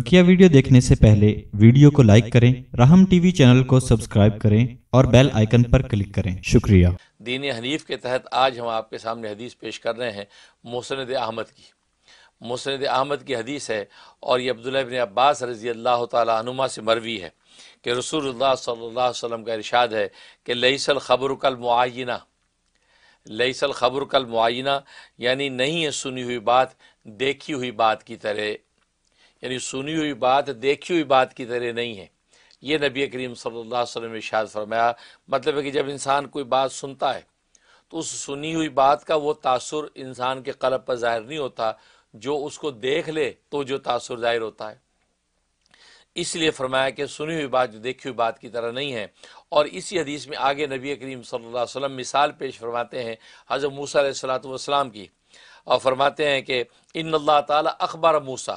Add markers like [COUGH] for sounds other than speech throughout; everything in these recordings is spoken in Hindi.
बकिया वीडियो देखने से पहले वीडियो को लाइक करें रहम टीवी चैनल को सब्सक्राइब करें और बेल आइकन पर क्लिक करें शुक्रिया दीन हनीफ के तहत आज हम आपके सामने हदीस पेश कर रहे हैं मोसनद अहमद की मोसनद अहमद की हदीस है और ये अब्दुल्ला बिन अब्बास रजी अल्लाह तुमा से मरवी है कि रसूल सल्ला का इरशाद है कि लईसल खबर कल मुआना लईसल खबर कल मुआना यानी नहीं है सुनी हुई बात देखी हुई बात की तरह यानी सुनी हुई बात देखी हुई बात की तरह नहीं है ये नबी करीम सल्लल्लाहु अलैहि वसल्लम इशाद फरमाया मतलब है कि जब इंसान कोई बात सुनता है तो उस सुनी हुई बात का वो तासर इंसान के कलब पर ज़ाहिर नहीं होता जो उसको देख ले तो जो तासर ज़ाहिर होता है इसलिए फरमाया कि सुनी हुई बात जो देखी हुई बात की तरह नहीं है और इसी हदीस में आगे नबी करीम सल्लल्लाहु अलैहि वसल्लम मिसाल पेश फरमाते हैं हज़रत मूसा सलात की और फरमाते हैं कि इन अल्लाह ताला अखबार मूसा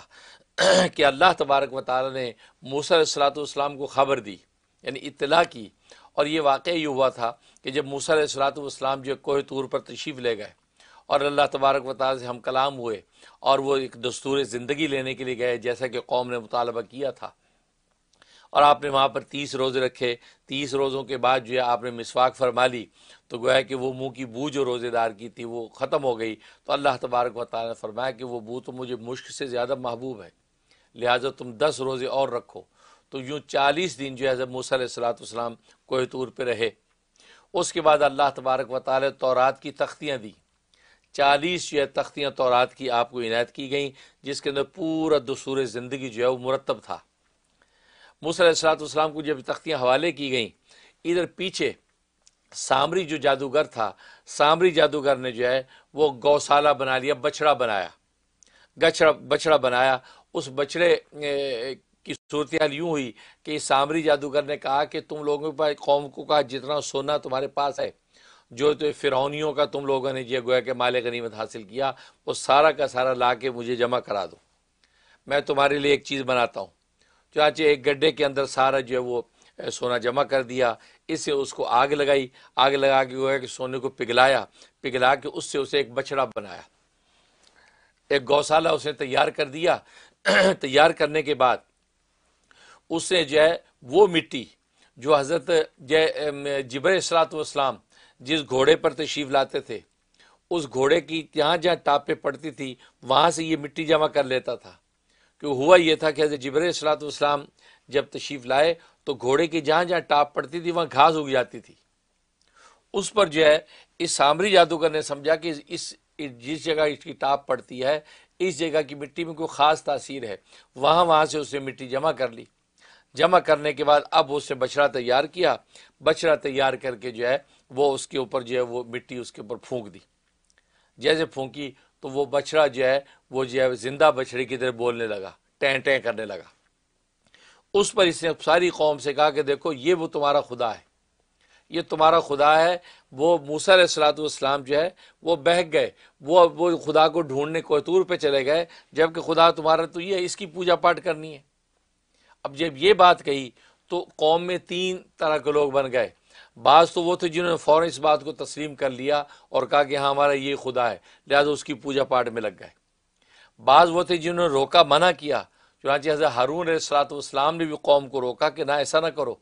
कि अल्लाह तबारक वाली ने मूसा सलातम को ख़बर दी यानी इतला की और ये वाक़ ही हुआ था कि जब मूसा सलातम जो कोह तूर पर तशीफ़ ले गए और अल्लाह तबारक वाली से हम कलाम हुए और वो एक दस्तूर ज़िंदगी लेने के लिए गए जैसा कि कौम ने मुतालबा किया था और आपने वहाँ पर तीस रोज़े रखे तीस रोज़ों के बाद जो है आपने मिसवाक फरमा ली तो गोया कि वो मुँह की बू जो रोज़ेदार की थी वो ख़त्म हो गई तो अल्लाह तबारक वाली ने फरमाया कि वो बू तो मुझे मुश्क से ज़्यादा महबूब है लिहाजा तुम दस रोज़े और रखो तो यूँ चालीस दिन जो है मूसा सलाम कोहतूर पर रहे उसके बाद अल्लाह तबारक व ताल तौरात की तख्तियाँ दी चालीस जो है तख्तियाँ तौरात की आपको इनायत की गई जिसके अंदर पूरा दसूर ज़िंदगी जो है वो मुरतब था मूसा सलाम को जब तख्तियाँ हवाले की गई इधर पीछे सामरी जो जादूगर था सामरी जादूगर ने जो है वो गौशाला बना लिया बछड़ा बनाया गछड़ा बछड़ा बनाया उस बछड़े की सूरत हाल यूँ हुई कि सामरी जादूगर ने कहा कि तुम लोगों के पास कौम को कहा जितना सोना तुम्हारे पास है जो तो फिरौनियों का तुम लोगों ने ये गोया के माल गनीमत हासिल किया वो सारा का सारा ला के मुझे जमा करा दो मैं तुम्हारे लिए एक चीज़ बनाता हूँ चाचे एक गड्ढे के अंदर सारा जो है वो सोना जमा कर दिया इससे उसको आग लगाई आग लगा के गोया कि सोने को पिघलाया पिघला के उससे उसे एक बछड़ा बनाया एक गौशाला उसने तैयार कर दिया [CLEARS THROAT] तैयार करने के बाद उससे जो है वो मिट्टी जो हज़रत जय जबर सलातम जिस घोड़े पर तशीफ लाते थे उस घोड़े की जहाँ जहाँ टाप पे पड़ती थी वहाँ से ये मिट्टी जमा कर लेता था क्यों हुआ यह था कि हज़रत जबर सलातम जब तशीफ लाए तो घोड़े की जहाँ जहाँ टाप पड़ती थी वहाँ घास उग जाती थी उस पर जो है इस सामरी जादूगर ने समझा कि इस जिस जगह इसकी ताप पड़ती है इस जगह की मिट्टी में कोई ख़ास तासीर है वहाँ वहाँ से उसने मिट्टी जमा कर ली जमा करने के बाद अब उसने बछड़ा तैयार किया बछड़ा तैयार करके जो है वो उसके ऊपर जो है वो मिट्टी उसके ऊपर फूंक दी जैसे फूंकी तो वो बछड़ा जो है वो जो है ज़िंदा बछड़े की तरह बोलने लगा टें टें करने लगा उस पर इसने सारी कौम से कहा कि देखो ये वो तुम्हारा खुदा है ये तुम्हारा खुदा है वो मूसा सलातम जो है वो बहक गए वो वो खुदा को ढूंढने को तूर पे चले गए जबकि खुदा तुम्हारा तो ये इसकी पूजा पाठ करनी है अब जब ये बात कही तो कौम में तीन तरह के लोग बन गए बाज तो वो थे जिन्होंने फ़ौर इस बात को तस्लीम कर लिया और कहा कि हाँ हमारा ये खुदा है लिहाजा उसकी पूजा पाठ में लग गए बाज वो थे जिन्होंने रोका मना किया चुनाच हज़र हारून सलात ने भी कौम को रोका कि ना ऐसा ना करो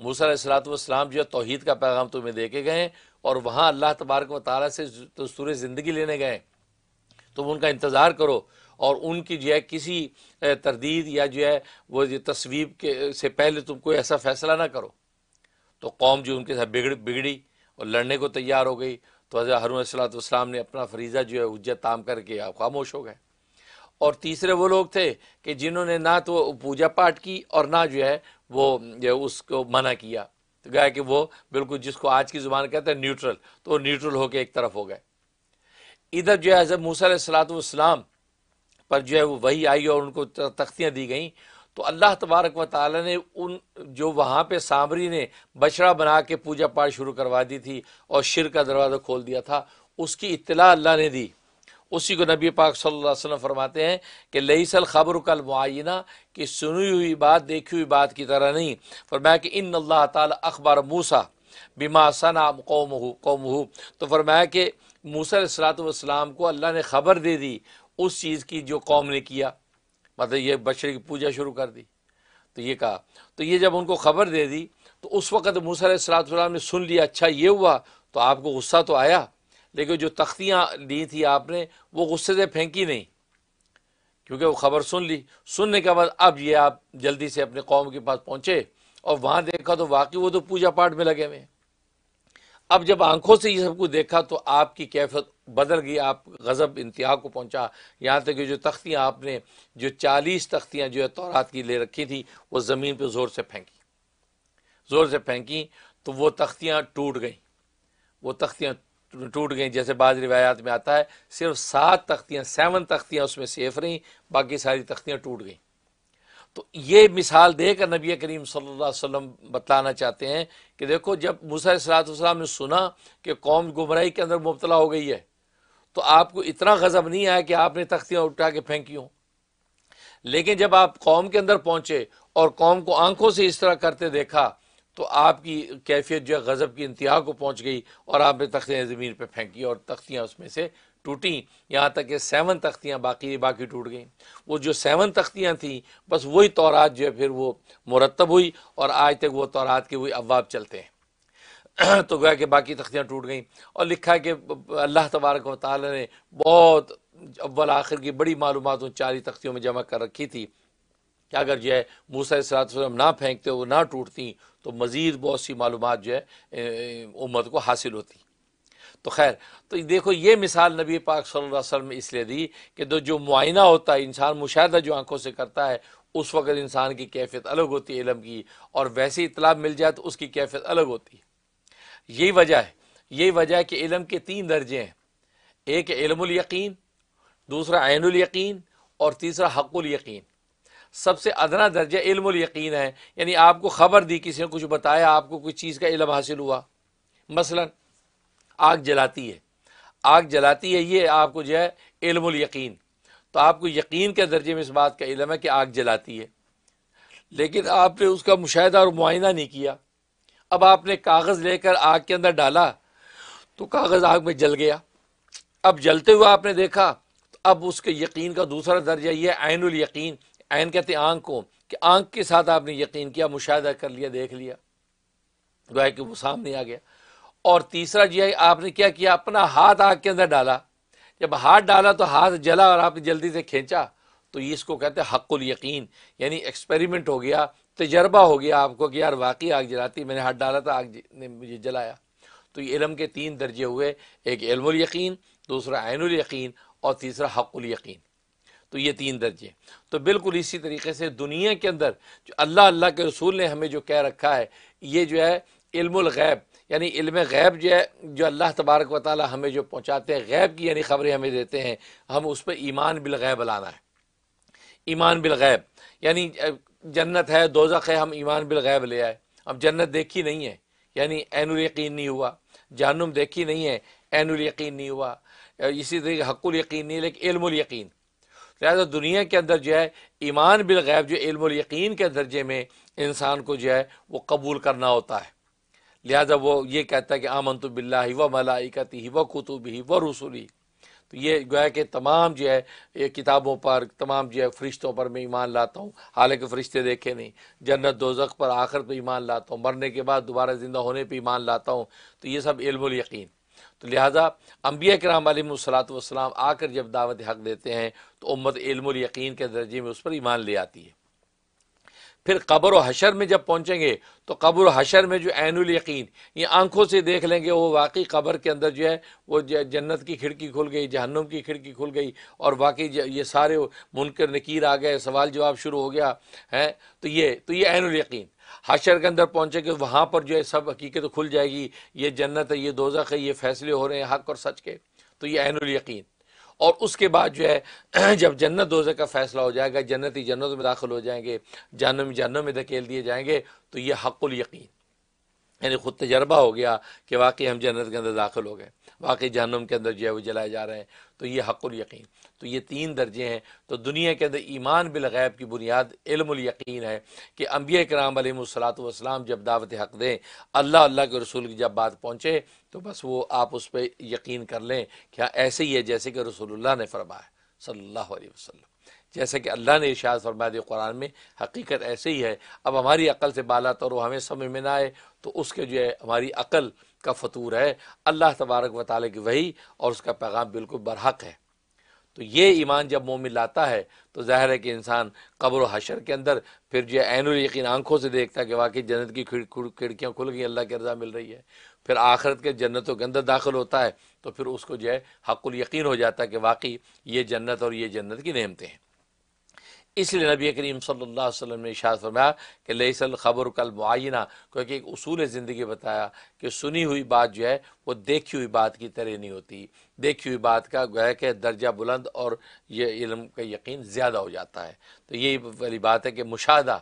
मूसा सलातम जो तोहद का पैगाम तुम्हें दे के गए और वहाँ अल्लाह तबारक व ताली से दस्तूर तो ज़िंदगी लेने गए तुम उनका इंतज़ार करो और उनकी जो है किसी तरदीद या जो है वो जो तस्वीब के से पहले तुम कोई ऐसा फ़ैसला ना करो तो कौम जो उनके साथ बिगड़ बिगड़ी और लड़ने को तैयार हो गई तो हजरत हरून सलाम ने अपना फरीज़ा जो है हजत ताम करके आप खामोश हो गए और तीसरे वो लोग थे कि जिन्होंने ना तो पूजा पाठ की और ना जो है वो जो उसको मना किया तो गया कि वो बिल्कुल जिसको आज की ज़ुबान कहते हैं न्यूट्रल तो वो न्यूट्रल होकर एक तरफ हो गए इधर जो है हज़रत मूसा सलातम पर जो है वो वही आई और उनको तख्तियाँ दी गई तो अल्लाह तबारक व ताली ने उन जो वहाँ पे सामरी ने बछड़ा बना के पूजा पाठ शुरू करवा दी थी और शिर का दरवाज़ा खोल दिया था उसकी इतला अल्लाह ने दी उसी को नबी पाक सल्लल्लाहु अलैहि वसल्लम फरमाते हैं कि लईसल खबर कल मुआयना कि सुनी हुई बात देखी हुई बात की तरह नहीं फरमाया कि इन अल्लाह ताला अखबार मूसा बिमा सना कौम कौम तो फरमाया कि मूसा सलातम को अल्लाह ने खबर दे दी उस चीज़ की जो कौम ने किया मतलब ये बछड़े की पूजा शुरू कर दी तो ये कहा तो ये जब उनको खबर दे दी तो उस वक़्त मूसा ने सुन लिया अच्छा ये हुआ तो आपको गुस्सा तो आया लेकिन जो तख्तियाँ ली थी आपने वो गुस्से से फेंकी नहीं क्योंकि वो ख़बर सुन ली सुनने के बाद अब ये आप जल्दी से अपने कौम के पास पहुँचे और वहाँ देखा तो वाकई वो तो पूजा पाठ में लगे हुए हैं अब जब आंखों से ये सब कुछ देखा तो आपकी कैफियत बदल गई आप गज़ब इंतहा को पहुंचा यहाँ तक कि जो तख्तियाँ आपने जो चालीस तख्तियाँ जो है तौरात की ले रखी थी वो ज़मीन पर ज़ोर से फेंकी ज़ोर से फेंकी तो वो तख्तियाँ टूट गई वो तख्तियाँ टूट गई जैसे बाज रिवायात में आता है सिर्फ सात तख्तियाँ सेवन तख्तियाँ उसमें सेफ रहीं बाकी सारी तख्तियाँ टूट गईं तो ये मिसाल देकर नबी करीम सल्लल्लाहु अलैहि वसल्लम बतलाना चाहते हैं कि देखो जब मूसा सलाम ने सुना कि कौम गुमराही के अंदर मुबतला हो गई है तो आपको इतना गज़ब नहीं आया कि आपने तख्तियाँ उठा के फेंकी हों लेकिन जब आप कौम के अंदर पहुँचे और कौम को आंखों से इस तरह करते देखा तो आपकी कैफियत जो है गज़ब की इंतहा को पहुँच गई और आपने तख्तियाँ ज़मीन पर फेंकी और तख्तियाँ उसमें से टूटी यहाँ तक कि सेवन तख्तियाँ बाकी बाकी टूट गई वो जो सेवन तख्तियाँ थीं बस वही तौरात जो है फिर वो मुरतब हुई और आज तक वो तौरात के वही अवाब चलते हैं [CLEARS THROAT] तो गया कि बाकी तख्तियाँ टूट गईं और लिखा है कि अल्लाह तबारक वाली ने बहुत अव्वल आखिर की बड़ी मालूम उन चार ही तख्तियों में जमा कर रखी थी कि अगर जो है मूसा सलाम ना फेंकते वो ना टूटती तो मज़ीद बहुत सी मालूम जो है उम्मत को हासिल होती तो खैर तो देखो ये मिसाल नबी पाक सल्लल्लाहु अलैहि वसल्लम इसलिए दी कि तो जो मुआयना होता है इंसान मुशाह जो आंखों से करता है उस वक़्त इंसान की कैफियत अलग होती है इलम की और वैसे इतलाब मिल जाए तो उसकी कैफियत अलग होती है यही वजह है यही वजह है कि इलम के तीन दर्जे हैं एक यकीन दूसरा यकीन और तीसरा हकुल यकीन सबसे अदना दर्जा इल्म यकीन है यानी आपको ख़बर दी किसी ने कुछ बताया आपको कुछ चीज़ का इलम हासिल हुआ मसलन आग जलाती है आग जलाती है ये आपको जो है इल्म यकीन तो आपको यकीन के दर्जे में इस बात का इलम है कि आग जलाती है लेकिन आपने उसका मुशाह और मुआयना नहीं किया अब आपने कागज़ लेकर आग के अंदर डाला तो कागज़ आग में जल गया अब जलते हुए आपने देखा तो अब उसके यकीन का दूसरा दर्जा यह आयन यकीन आन कहते हैं को कि आंख के साथ आपने यकीन किया मुशाह कर लिया देख लिया गोया कि वो सामने आ गया और तीसरा जी आपने क्या किया अपना हाथ आग के अंदर डाला जब हाथ डाला तो हाथ जला और आपने जल्दी से खींचा तो ये इसको कहते हैं हक्ल यकीन यानी एक्सपेरिमेंट हो गया तजर्बा हो गया आपको कि यार वाकई आग जलाती मैंने हाथ डाला था आग ने मुझे जलाया तो ये इलम के तीन दर्जे हुए एक इल्मुल दूसरा आयनुल यकीन और तीसरा हक्ल यकीन तो ये तीन दर्जे तो बिल्कुल इसी तरीके से दुनिया के अंदर जो अल्लाह अल्लाह के रसूल ने हमें जो कह रखा है ये जो है इल्मगैब यानी इल्म गैब जो है जो अल्लाह तबारक व ताली हमें जो पहुँचाते हैं गैब की यानी खबरें हमें देते हैं हम उस पर ईमान बिलगैब लाना है ईमान बिलगैब यानी जन्नत है दोजक है हम ईमान बिलगैब ले आए अब जन्नत देखी नहीं है यानी ऐन यकीन नहीं हुआ जानम देखी नहीं है ऐन यकीन नहीं हुआ इसी तरीके हकुल यकीन नहीं लेकिन इल्म यकीन लिहाजा दुनिया के अंदर जो है ईमान बिलगैब जो इल्मयकीन के दर्जे में इंसान को जो है वो कबूल करना होता है लिहाजा वो ये कहता है कि आमन तो बिल्ला व मलाइकती व कुतुब ही व रसूली तो ये गोया कि तमाम जो है ये किताबों पर तमाम जो है फरिश्तों पर मैं ईमान लाता हूँ हालांकि फ़रिश्ते देखे नहीं जन्नत दोजख पर आखिर पर ईमान लाता हूँ मरने के बाद दोबारा ज़िंदा होने पर ईमान लाता हूँ तो ये सब इल्म यकीन तो लिहाजा अम्बिया कराम वसलाम आकर जब दावत हक देते हैं तो उम्मत इल्मयकीन के दर्जे में उस पर ईमान ले आती है फिर कब्र हशर में जब पहुँचेंगे तो कब्र हशर में जो यकीन ये आंखों से देख लेंगे वो वाकई कब्र के अंदर जो है वो जन्नत की खिड़की खुल गई जहन्नुम की खिड़की खुल गई और वाकई ये सारे मुनकर नकीर आ गए सवाल जवाब शुरू हो गया है तो ये तो ये यकीन हशर के अंदर पहुँचे कि वहाँ पर जो है सब हकीकत तो खुल जाएगी ये जन्नत है ये दोजा है ये फैसले हो रहे हैं हक और सच के तो ये यकीन और उसके बाद जो है [CLEARS THROAT] जब जन्नत दोजक का फैसला हो जाएगा जन्नत ही जन्नत में दाखिल हो जाएंगे जानम जहनम में धकेल दिए जाएंगे तो ये हकुल यकीन यानी ख़ुद तजर्बा हो गया कि वाकई हम जन्नत के अंदर दाखिल हो गए वाकई जहनम के अंदर जो है वो जलाए जा रहे हैं तो ये हकुल यकीन तो ये तीन दर्जे हैं तो दुनिया के अंदर ईमान बिलगैब की बुनियाद इल्मयकीन है कि अम्बिया कराम सलाम जब दावत हक दें अल्लाह अल्लाह के रसूल की जब बात पहुँचे तो बस वो आप उस पर यकीन कर लें कि हाँ ऐसे ही है जैसे कि रसोल्ला ने फरमाया सल्ला वसलम जैसे कि अल्लाह ने इशाद फरमाया कुरान में हकीकत ऐसे ही है अब हमारी अकल से बाला तौर हमें समझ में ना आए तो उसके जो है हमारी अकल का फतूर है अल्लाह तबारक वाली की वही और उसका पैगाम बिल्कुल बरहक है तो ये ईमान जब में लाता है तो ज़ाहिर है कि इंसान कब्र हशर के अंदर फिर जो ऐन यकीन आंखों से देखता है कि वाकई जन्नत की खिड़कियाँ खुल गई अल्लाह की रजा मिल रही है फिर आखिरत के जन्नतों के अंदर दाखिल होता है तो फिर उसको जो है हकुल यकीन हो जाता है कि वाकई ये जन्नत और ये जन्नत की नहमतें हैं इसलिए नबी करीम सल्ला वसम ने इशाद फरमाया कि लसल ख़बर कल मुआयना क्योंकि एक असूल ज़िंदगी बताया कि सुनी हुई बात जो है वो देखी हुई बात की तरह नहीं होती देखी हुई बात का गह के दर्जा बुलंद और ये इलम का यकीन ज़्यादा हो जाता है तो यही वाली बात है कि मुशाह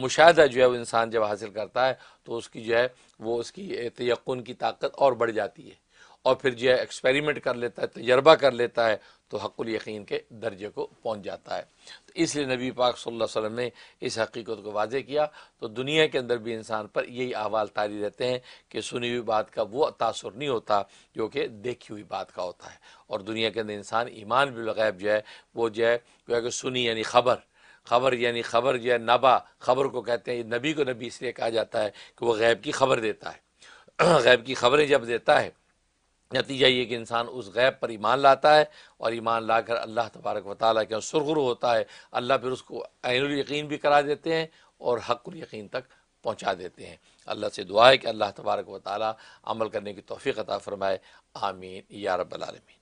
मुशाह जो है वो इंसान जब हासिल करता है तो उसकी जो है वो उसकी तयन की ताकत और बढ़ जाती है और फिर जो है एक्सपेरिमेंट कर लेता है तजर्बा कर लेता है तो हकुल यकीन के दर्जे को पहुंच जाता है तो इसलिए नबी पाक सल्लल्लाहु अलैहि वसल्लम ने इस हकीकत को वाजे किया तो दुनिया के अंदर भी इंसान पर यही अहवाल तारी रहते हैं कि सुनी हुई बात का वो तासर नहीं होता जो कि देखी हुई बात का होता है और दुनिया के अंदर इंसान ईमान भी लगायब जो है वो जो है जो है सुनी यानी खबर खबर यानी खबर जो है नबा खबर को कहते हैं नबी को नबी इसलिए कहा जाता है कि वह गैब की खबर देता है [CLEARS THROAT] गैब की खबरें जब देता है नतीजा ये कि इंसान उस गैब पर ईमान लाता है और ईमान लाकर अल्लाह तबारक व ताली के सुरगुरु होता है अल्लाह फिर उसको यकीन भी करा देते हैं और हकुल यकीन तक पहुँचा देते हैं अल्लाह से दुआ है कि अल्लाह तबारक व ताली अमल करने की तोफ़ी अता फ़रमाए आमीन या रबालमीन